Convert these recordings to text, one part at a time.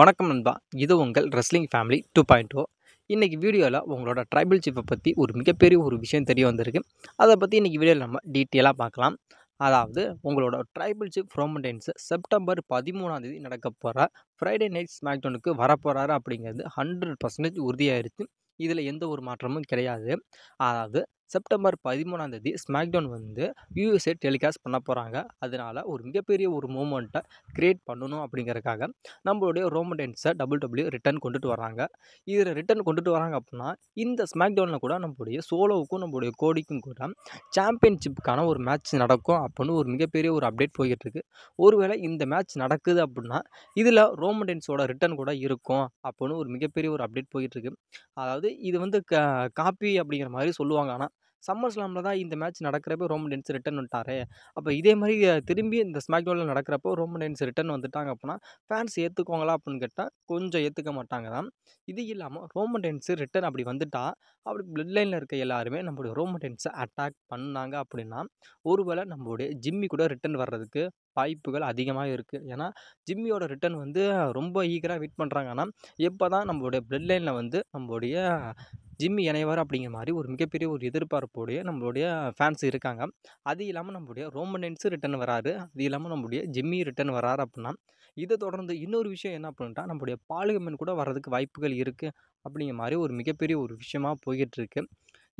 வணக்கம் நண்பா இது உங்கள் wrestling family two point O இன்றைக்கி வீடியோவில் உங்களோட ட்ரைபல் சீஃபை பற்றி ஒரு மிகப்பெரிய ஒரு விஷயம் தெரிய வந்திருக்கு அதை பற்றி இன்றைக்கி வீடியோவில் நம்ம டீட்டெயிலாக பார்க்கலாம் அதாவது உங்களோட tribal chief Roman September September பதிமூணாந்தேதி நடக்க போகிற ஃப்ரைடே நைட் ஸ்மாக்டோனுக்கு வரப்போகிறாரு அப்படிங்கிறது ஹண்ட்ரட் பர்சன்டேஜ் உறுதியாகிடுச்சு இதில் எந்த ஒரு மாற்றமும் கிடையாது அதாவது செப்டம்பர் பதிமூணாம் தேதி ஸ்மாக்டவுன் வந்து யூஎஸ்ஏ டெலிகாஸ்ட் பண்ண போகிறாங்க அதனால் ஒரு மிகப்பெரிய ஒரு மூமெண்ட்டை க்ரியேட் பண்ணணும் அப்படிங்கிறக்காக நம்மளுடைய ரோமன் டென்ஸை டபுள் டபுள்யூ ரிட்டர்ன் கொண்டுட்டு வராங்க இதில் ரிட்டர்ன் கொண்டுட்டு வராங்க அப்படின்னா இந்த ஸ்மாக்டவுனில் கூட நம்மளுடைய சோலோவுக்கும் நம்மளுடைய கோடிக்கும் கூட சாம்பியன்ஷிப்புக்கான ஒரு மேட்ச் நடக்கும் அப்படின்னு ஒரு மிகப்பெரிய ஒரு அப்டேட் போய்கிட்டு இருக்குது ஒருவேளை இந்த மேட்ச் நடக்குது அப்படின்னா இதில் ரோமன் டென்ஸோட ரிட்டர்ன் கூட இருக்கும் அப்படின்னு ஒரு மிகப்பெரிய ஒரு அப்டேட் போய்கிட்டு அதாவது இது வந்து க காப்பி அப்படிங்கிற மாதிரி சொல்லுவாங்க ஆனால் சம்மர் ஸ்லாமில் தான் இந்த மேட்ச் நடக்கிறப்ப ரோமன் டென்ஸ் ரிட்டன் வந்துட்டாரு அப்போ இதே மாதிரி திரும்பி இந்த ஸ்மாக்டோனில் நடக்கிறப்போ ரோமன் டென்ஸ் ரிட்டன் வந்துட்டாங்க அப்படின்னா ஃபேன்ஸ் ஏற்றுக்கோங்களா அப்படின்னு கேட்டால் கொஞ்சம் ஏற்றுக்க மாட்டாங்க தான் இது இல்லாமல் ரோமன் டென்ஸ் ரிட்டன் அப்படி வந்துட்டா அப்படி பிளட் லைனில் இருக்க எல்லாருமே நம்மளுடைய ரோமன் டென்ஸை அட்டாக் பண்ணாங்க அப்படின்னா ஒருவேளை நம்மளுடைய ஜிம்மி கூட ரிட்டன் வர்றதுக்கு வாய்ப்புகள் அதிகமாக இருக்குது ஏன்னா ஜிம்மியோட ரிட்டர்ன் வந்து ரொம்ப ஈகராக வெயிட் பண்ணுறாங்க ஆனால் எப்போ தான் நம்மளுடைய பிளட் லைனில் வந்து நம்மளுடைய ஜிம்மி இணையவர் அப்படிங்கிற மாதிரி ஒரு மிகப்பெரிய ஒரு எதிர்பார்ப்போடைய நம்மளுடைய ஃபேன்ஸ் இருக்காங்க அது இல்லாமல் நம்மளுடைய ரோமன் ரிட்டன் வராரு அது இல்லாமல் நம்மளுடைய ஜிம்மி ரிட்டன் வராரு அப்படின்னா இதை தொடர்ந்து இன்னொரு விஷயம் என்ன அப்படின்ட்டா நம்மளுடைய பாலிகமன் கூட வர்றதுக்கு வாய்ப்புகள் இருக்குது அப்படிங்கிற மாதிரி ஒரு மிகப்பெரிய ஒரு விஷயமாக போய்கிட்டு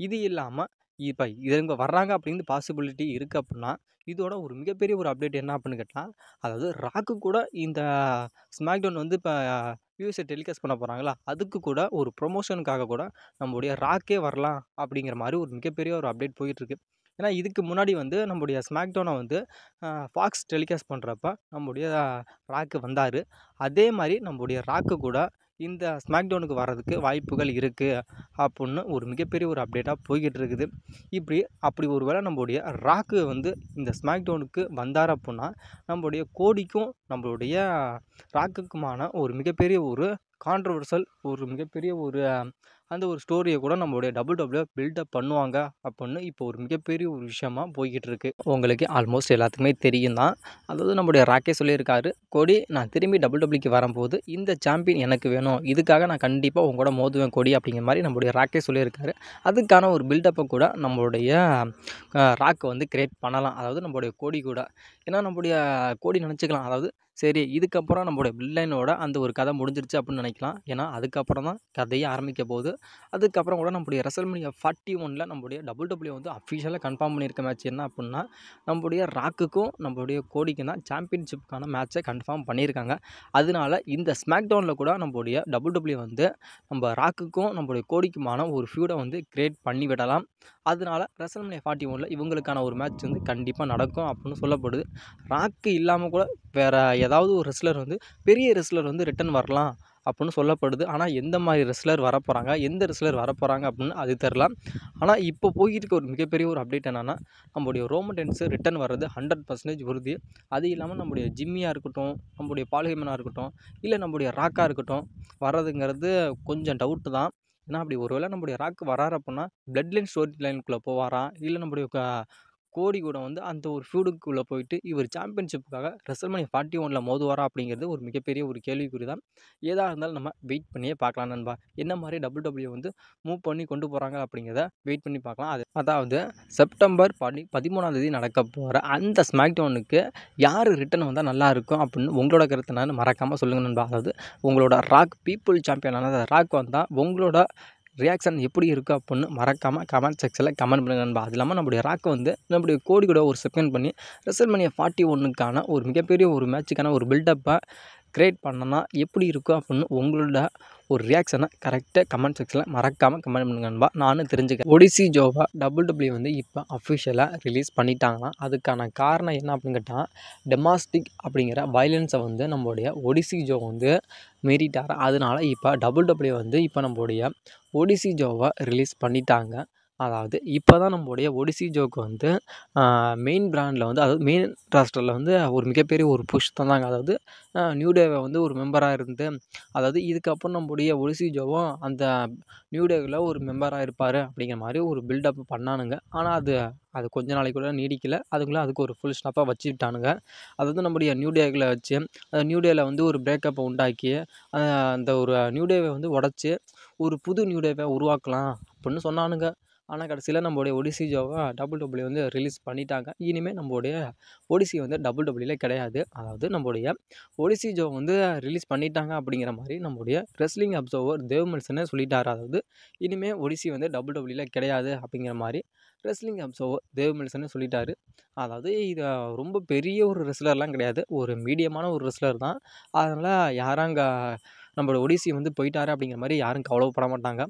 இது இல்லாமல் இப்போ இவங்க வர்றாங்க அப்படிங்கிறது பாசிபிலிட்டி இருக்குது அப்படின்னா இதோட ஒரு மிகப்பெரிய ஒரு அப்டேட் என்ன அப்படின்னு கேட்டால் அதாவது ராக்கு கூட இந்த ஸ்மாக்டவுன் வந்து இப்போ யூஎஸ்ஏ டெலிகாஸ்ட் பண்ண போகிறாங்களா அதுக்கு கூட ஒரு ப்ரொமோஷனுக்காக கூட நம்மளுடைய ராக்கே வரலாம் அப்படிங்கிற மாதிரி ஒரு மிகப்பெரிய ஒரு அப்டேட் போயிட்டுருக்கு ஏன்னா இதுக்கு முன்னாடி வந்து நம்மளுடைய ஸ்மாக்டோனை வந்து ஃபாக்ஸ் டெலிகாஸ்ட் பண்ணுறப்ப நம்முடைய ராக்கு வந்தார் அதே மாதிரி நம்முடைய ராக்கு கூட இந்த ஸ்மாக்டவுனுக்கு வர்றதுக்கு வாய்ப்புகள் இருக்குது அப்புடின்னு ஒரு மிகப்பெரிய ஒரு அப்டேட்டாக போய்கிட்டு இருக்குது இப்படி அப்படி ஒரு வேளை நம்மளுடைய ராக்கு வந்து இந்த ஸ்மாக்டவுனுக்கு வந்தார் அப்புடின்னா நம்மளுடைய கோடிக்கும் நம்மளுடைய ராக்குக்குமான ஒரு மிகப்பெரிய ஒரு கான்ட்ரவர்சல் ஒரு மிகப்பெரிய ஒரு அந்த ஒரு ஸ்டோரியை கூட நம்மளுடைய டபுள் டபுள்யூ பில்டப் பண்ணுவாங்க அப்படின்னு இப்போ ஒரு மிகப்பெரிய ஒரு விஷயமா போய்கிட்டு இருக்கு உங்களுக்கு ஆல்மோஸ்ட் எல்லாத்துக்குமே தெரியும் தான் அதாவது நம்முடைய ராக்கே சொல்லியிருக்காரு கொடி நான் திரும்பி டபுள் டபுள்யூக்கு வரும்போது இந்த சாம்பியன் எனக்கு வேணும் இதுக்காக நான் கண்டிப்பாக உங்க கூட மோதுவேன் கொடி அப்படிங்கிற மாதிரி நம்மளுடைய ராக்கே சொல்லியிருக்காரு அதுக்கான ஒரு பில்டப்பை கூட நம்மளுடைய ராக்கை வந்து கிரியேட் பண்ணலாம் அதாவது நம்மளுடைய கோடி கூட ஏன்னா நம்மளுடைய கோடி நினச்சிக்கலாம் அதாவது சரி இதுக்கப்புறம் நம்மளுடைய வில்லனோட அந்த ஒரு கதை முடிஞ்சிருச்சு அப்படின்னு நினைக்கலாம் ஏன்னா அதுக்கப்புறம் தான் கதையே ஆரம்பிக்க போகுது அதுக்கப்புறம் கூட நம்மளுடைய ரெசல்மனியா ஃபார்ட்டி ஒனில் நம்மளுடைய டபுள் டபுள்யூ e வந்து அஃபிஷியலாக கன்ஃபார்ம் பண்ணியிருக்க மேட்ச் என்ன அப்படின்னா நம்மளுடைய ராக்குக்கும் நம்மளுடைய கோடிக்கும் தான் சாம்பியன்ஷிப்புக்கான மேட்ச்சை கன்ஃபார்ம் பண்ணியிருக்காங்க அதனால இந்த ஸ்மாக் டவுனில் கூட நம்மளுடைய டபுள் டபுள்யூ e வந்து நம்ம ராக்குக்கும் நம்மளுடைய கோடிக்குமான ஒரு ஃபியூடை வந்து கிரியேட் பண்ணி விடலாம் அதனால ரெசல்மனியா ஃபார்ட்டி ஒனில் இவங்களுக்கான ஒரு மேட்ச் வந்து கண்டிப்பாக நடக்கும் அப்படின்னு சொல்லப்படுது ராக்கு இல்லாமல் கூட வேறு ஏதாவது ஒரு ரெஸ்லர் வந்து பெரிய ரெஸ்லர் வந்து ரிட்டன் வரலாம் அப்படின்னு சொல்லப்படுது ஆனால் எந்த மாதிரி ரெஸ்லர் வரப்போகிறாங்க எந்த ரெஸ்லர் வரப்போகிறாங்க அப்படின்னு அது தெரில ஆனால் இப்போ போய்கிட்டு இருக்க ஒரு மிகப்பெரிய ஒரு அப்டேட் என்னென்னா நம்மளுடைய ரோமன் டென்ஸு ரிட்டன் வர்றது ஹண்ட்ரட் பர்சன்டேஜ் உறுதி அது இல்லாமல் நம்மளுடைய ஜிம்மியாக இருக்கட்டும் நம்முடைய பாலிகமனாக இருக்கட்டும் இல்லை நம்முடைய ராக்காக இருக்கட்டும் வர்றதுங்கிறது கொஞ்சம் டவுட்டு தான் ஏன்னா அப்படி ஒருவேளை நம்முடைய ராக்கு வராறப்போனா பிளட் லைன் ஸ்டோரி லைனுக்குள்ளே போவாரா இல்லை நம்முடைய கோடி கூட வந்து அந்த ஒரு ஃபியூடுக்குள்ளே போயிட்டு இவர் சாம்பியன்ஷிப்புக்காக ரெசல்மணி ஃபார்ட்டி ஒனில் மோதுவாரா அப்படிங்கிறது ஒரு மிகப்பெரிய ஒரு கேள்விக்குறி தான் ஏதாக இருந்தாலும் நம்ம வெயிட் பண்ணியே பார்க்கலாம் நண்பா என்ன மாதிரி டபுள் டபிள்யூ e வந்து மூவ் பண்ணி கொண்டு போகிறாங்க அப்படிங்கிறத வெயிட் பண்ணி பார்க்கலாம் அது அதாவது செப்டம்பர் பதி பதிமூணாம் தேதி நடக்க போகிற அந்த ஸ்மாக்டவுனுக்கு யார் ரிட்டன் வந்தால் நல்லாயிருக்கும் அப்படின்னு உங்களோட கருத்தை நான் மறக்காமல் சொல்லுங்கள் நண்பா அதாவது உங்களோட ராக் பீப்புள் சாம்பியனான ராக் வந்தால் உங்களோட ரியாக்ஷன் எப்படி இருக்குது அப்படின்னு மறக்காமல் கமெண்ட் செக்ஷனில் கமெண்ட் பண்ணுங்க நண்பா அது இல்லாமல் நம்மளுடைய ராக்கை வந்து நம்மளுடைய கோடி கூட ஒரு செகண்ட் பண்ணி ரெசல்மனியா ஃபார்ட்டி ஒன்னுக்கான ஒரு மிகப்பெரிய ஒரு மேட்சுக்கான ஒரு பில்டப்பாக கிரியேட் பண்ணனா எப்படி இருக்கும் அப்படின்னு உங்களோட ஒரு ரியாக்ஷனை கரெக்டாக கமெண்ட் செக்ஷனில் மறக்காமல் கமெண்ட் பண்ணுங்க நானும் தெரிஞ்சுக்கிறேன் ஒடிசி ஜோவா டபுள் டபிள்யூ வந்து இப்போ அஃபிஷியலாக ரிலீஸ் பண்ணிட்டாங்கன்னா அதுக்கான காரணம் என்ன அப்படின்னு கேட்டால் டெமாஸ்டிக் அப்படிங்கிற வயலன்ஸை வந்து நம்மளுடைய ஒடிசி ஜோ வந்து மீறிட்டார் அதனால் இப்போ டபுள் டபிள்யூ வந்து இப்போ நம்மளுடைய ஒடிசி ஜோவை ரிலீஸ் பண்ணிட்டாங்க அதாவது இப்போ தான் நம்மளுடைய ஒடிசி ஜோக்கு வந்து மெயின் பிராண்டில் வந்து அதாவது மெயின் ராஸ்டரில் வந்து ஒரு மிகப்பெரிய ஒரு புஷ் தந்தாங்க அதாவது நியூ டேவை வந்து ஒரு மெம்பராக இருந்து அதாவது இதுக்கப்புறம் நம்முடைய ஒடிசி ஜோவும் அந்த நியூ டேவில் ஒரு மெம்பராக இருப்பார் அப்படிங்கிற மாதிரி ஒரு பில்டப் பண்ணானுங்க ஆனால் அது அது கொஞ்ச நாளைக்கு கூட நீடிக்கல அதுக்குள்ளே அதுக்கு ஒரு ஃபுல் ஸ்டாப்பாக வச்சுட்டானுங்க அதாவது நம்முடைய நியூ டேக்கில் வச்சு அந்த நியூ டேவில் வந்து ஒரு பிரேக்கப்பை உண்டாக்கி அந்த ஒரு நியூ டேவை வந்து உடச்சி ஒரு புது நியூ டேவை உருவாக்கலாம் அப்படின்னு சொன்னானுங்க ஆனால் கடைசியில் நம்மளுடைய ஒடிசி ஜோவை டபுள் டபுள்யூ வந்து ரிலீஸ் பண்ணிட்டாங்க இனிமேல் நம்மளுடைய ஒடிசி வந்து டபுள் டபுள்யூல கிடையாது அதாவது நம்மளுடைய ஒடிசி ஜோ வந்து ரிலீஸ் பண்ணிட்டாங்க அப்படிங்கிற மாதிரி நம்மளுடைய ரெஸ்லிங் அப்சர்வர் தேவ் மெல்சனே சொல்லிட்டார் அதாவது இனிமேல் ஒடிசி வந்து டபுள் டபுள்யூல கிடையாது அப்படிங்கிற மாதிரி ரெஸ்லிங் அப்சர்வர் தேவ் மெல்சனே சொல்லிட்டாரு அதாவது இது ரொம்ப பெரிய ஒரு ரெஸ்லர்லாம் கிடையாது ஒரு மீடியமான ஒரு ரெஸ்லர் தான் அதனால் யாரும் அங்கே நம்மளோட ஒடிசி வந்து போயிட்டாரு அப்படிங்கிற மாதிரி யாரும் கவலைப்பட மாட்டாங்க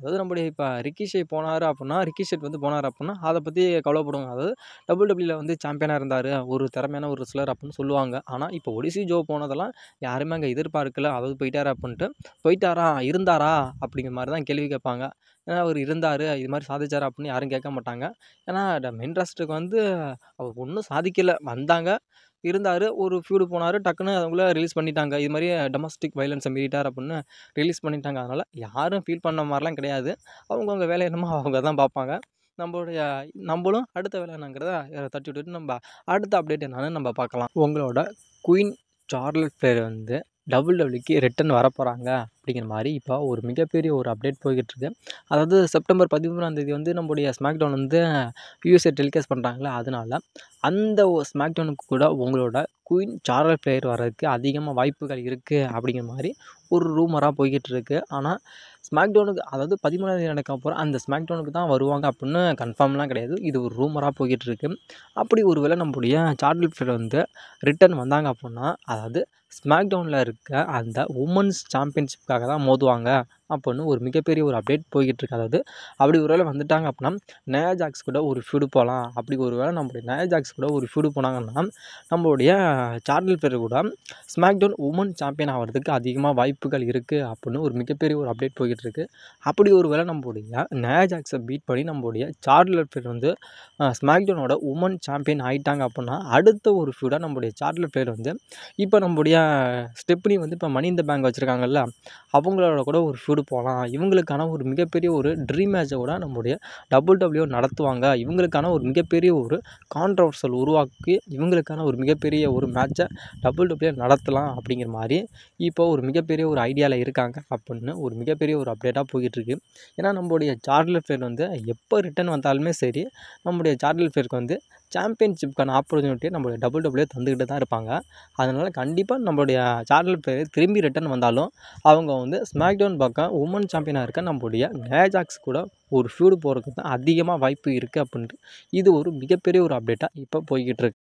அதாவது நம்மளுடைய இப்போ ரிக்கிஷை போனார் அப்படின்னா ரிக்கிஷெட் வந்து போனார் அப்படின்னா அதை பற்றி கவலைப்படுவாங்க அதாவது டபுள் டபிள்யூல e வந்து சாம்பியனாக இருந்தார் ஒரு திறமையான ஒரு சிலர் அப்படின்னு சொல்லுவாங்க ஆனால் இப்போ ஒடிசி ஜோ போனதெல்லாம் யாருமே அங்கே எதிர்பார்க்கல அதாவது போயிட்டார் அப்படின்ட்டு போயிட்டாரா இருந்தாரா அப்படிங்கிற மாதிரி தான் கேள்வி கேட்பாங்க ஏன்னா அவர் இருந்தார் இது மாதிரி சாதிச்சார் அப்படின்னு யாரும் கேட்க மாட்டாங்க ஏன்னா மெயின் ட்ரஸ்ட்டுக்கு வந்து அவர் ஒன்றும் சாதிக்கலை வந்தாங்க இருந்தார் ஒரு ஃபியூடு போனார் டக்குன்னு அவங்கள ரிலீஸ் பண்ணிட்டாங்க இது மாதிரி டொமஸ்டிக் வைலன்ஸை மீறிட்டார் அப்படின்னு ரிலீஸ் பண்ணிட்டாங்க அதனால் யாரும் ஃபீல் பண்ண மாதிரிலாம் கிடையாது அவங்கவுங்க வேலை என்னமோ அவங்க தான் பார்ப்பாங்க நம்மளுடைய நம்மளும் அடுத்த வேலை என்னங்கிறத தட்டி விட்டுட்டு நம்ம அடுத்த அப்டேட் என்னன்னு நம்ம பார்க்கலாம் உங்களோட குயின் சார்லட் பேர் வந்து டபுள் டபுள்யூக்கு ரிட்டன் வரப்போகிறாங்க அப்படிங்கிற மாதிரி இப்போ ஒரு மிகப்பெரிய ஒரு அப்டேட் போய்கிட்டு இருக்கு அதாவது செப்டம்பர் பதிமூணாம் தேதி வந்து நம்முடைய ஸ்மாக்டவுன் வந்து யூஎஸ்ஏ டெலிகாஸ்ட் பண்ணுறாங்களே அதனால அந்த ஸ்மாக்டவுனுக்கு கூட உங்களோட குயின் சாரல் பிளேயர் வர்றதுக்கு அதிகமாக வாய்ப்புகள் இருக்குது அப்படிங்கிற மாதிரி ஒரு ரூமராக போய்கிட்டு இருக்கு ஆனால் ஸ்மாக்டவுனுக்கு அதாவது தேதி நடக்க போகிற அந்த ஸ்மாக்டவுனுக்கு தான் வருவாங்க அப்படின்னு கன்ஃபார்ம்லாம் கிடையாது இது ஒரு ரூமராக போய்கிட்டு இருக்கு அப்படி ஒரு வேளை நம்முடைய சார்டல் பிளேயர் வந்து ரிட்டர்ன் வந்தாங்க அப்படின்னா அதாவது ஸ்மாக்டவுனில் இருக்க அந்த உமன்ஸ் சாம்பியன்ஷிப் 大概没多长个。அப்படின்னு ஒரு மிகப்பெரிய ஒரு அப்டேட் போய்கிட்டு இருக்கு அதாவது அப்படி ஒரு வேளை வந்துட்டாங்க அப்படின்னா நயா ஜாக்ஸ் கூட ஒரு ஃபியூடு போகலாம் அப்படி ஒரு வேளை நம்மளுடைய நயா ஜாக்ஸ் கூட ஒரு ஃபியூடு போனாங்கன்னா நம்மளுடைய சார்டல் பேர் கூட ஸ்மாக் உமன் சாம்பியன் ஆகிறதுக்கு அதிகமாக வாய்ப்புகள் இருக்குது அப்படின்னு ஒரு மிகப்பெரிய ஒரு அப்டேட் போய்கிட்டு இருக்கு அப்படி ஒரு வேளை நம்மளுடைய நயா ஜாக்ஸை பீட் பண்ணி நம்மளுடைய சார்டல் பேர் வந்து ஸ்மாக் உமன் சாம்பியன் ஆகிட்டாங்க அப்படின்னா அடுத்த ஒரு ஃபியூடாக நம்மளுடைய சார்டல் பேர் வந்து இப்போ நம்மளுடைய ஸ்டெப்னி வந்து இப்போ மணி இந்த பேங்க் வச்சுருக்காங்கல்ல அவங்களோட கூட ஒரு ஃபியூடு கொண்டு போகலாம் இவங்களுக்கான ஒரு மிகப்பெரிய ஒரு ட்ரீம் மேட்சை கூட நம்முடைய டபுள் டபிள்யூ e நடத்துவாங்க இவங்களுக்கான ஒரு மிகப்பெரிய ஒரு கான்ட்ரவர்சல் உருவாக்கி இவங்களுக்கான ஒரு மிகப்பெரிய ஒரு மேட்சை டபுள் டபிள்யூ நடத்தலாம் அப்படிங்கிற மாதிரி இப்போ ஒரு மிகப்பெரிய ஒரு ஐடியாவில் இருக்காங்க அப்படின்னு ஒரு மிகப்பெரிய ஒரு அப்டேட்டாக போயிட்டுருக்கு ஏன்னா நம்மளுடைய சார்லர் ஃபேர் வந்து எப்போ ரிட்டர்ன் வந்தாலுமே சரி நம்முடைய சார்லர் ஃபேருக்கு வந்து சாம்பியன்ஷிப்க்கான ஆப்பர்ச்சுனிட்டியை நம்மளுடைய டபுள் டபுளே e தந்துக்கிட்டு தான் இருப்பாங்க அதனால் கண்டிப்பாக நம்மளுடைய சார்லர் பேர் திரும்பி ரிட்டர்ன் வந்தாலும் அவங்க வந்து ஸ்மாக் டவுன் பக்கம் உமன் சாம்பியனாக இருக்க நம்மளுடைய நேஜாக்ஸ் கூட ஒரு ஃபியூடு போகிறதுக்கு தான் அதிகமாக வாய்ப்பு இருக்குது அப்படின்ட்டு இது ஒரு மிகப்பெரிய ஒரு அப்டேட்டாக இப்போ போய்கிட்டு இருக்கு